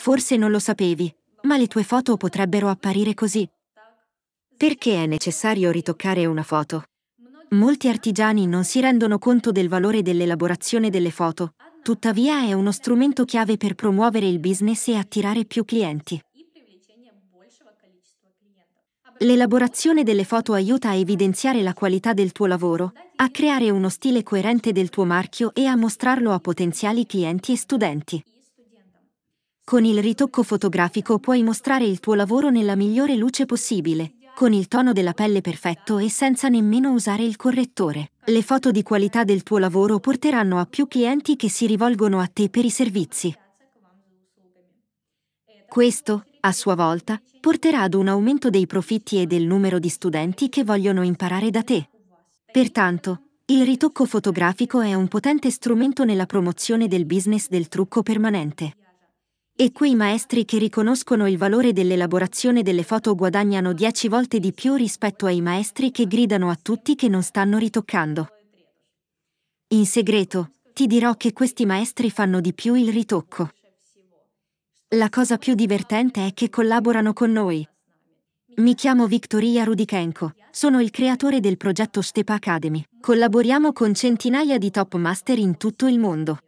Forse non lo sapevi, ma le tue foto potrebbero apparire così. Perché è necessario ritoccare una foto? Molti artigiani non si rendono conto del valore dell'elaborazione delle foto, tuttavia è uno strumento chiave per promuovere il business e attirare più clienti. L'elaborazione delle foto aiuta a evidenziare la qualità del tuo lavoro, a creare uno stile coerente del tuo marchio e a mostrarlo a potenziali clienti e studenti. Con il ritocco fotografico puoi mostrare il tuo lavoro nella migliore luce possibile, con il tono della pelle perfetto e senza nemmeno usare il correttore. Le foto di qualità del tuo lavoro porteranno a più clienti che si rivolgono a te per i servizi. Questo, a sua volta, porterà ad un aumento dei profitti e del numero di studenti che vogliono imparare da te. Pertanto, il ritocco fotografico è un potente strumento nella promozione del business del trucco permanente e quei maestri che riconoscono il valore dell'elaborazione delle foto guadagnano 10 volte di più rispetto ai maestri che gridano a tutti che non stanno ritoccando. In segreto, ti dirò che questi maestri fanno di più il ritocco. La cosa più divertente è che collaborano con noi. Mi chiamo Victoria Rudikenko, sono il creatore del progetto Stepa Academy. Collaboriamo con centinaia di top master in tutto il mondo.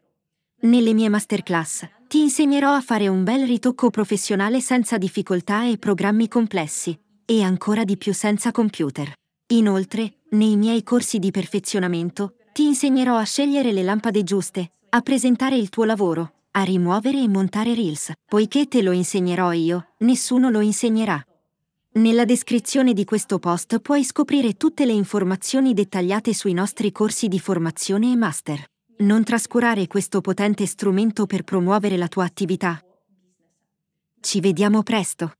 Nelle mie masterclass, ti insegnerò a fare un bel ritocco professionale senza difficoltà e programmi complessi, e ancora di più senza computer. Inoltre, nei miei corsi di perfezionamento, ti insegnerò a scegliere le lampade giuste, a presentare il tuo lavoro, a rimuovere e montare reels. Poiché te lo insegnerò io, nessuno lo insegnerà. Nella descrizione di questo post puoi scoprire tutte le informazioni dettagliate sui nostri corsi di formazione e master non trascurare questo potente strumento per promuovere la tua attività. Ci vediamo presto!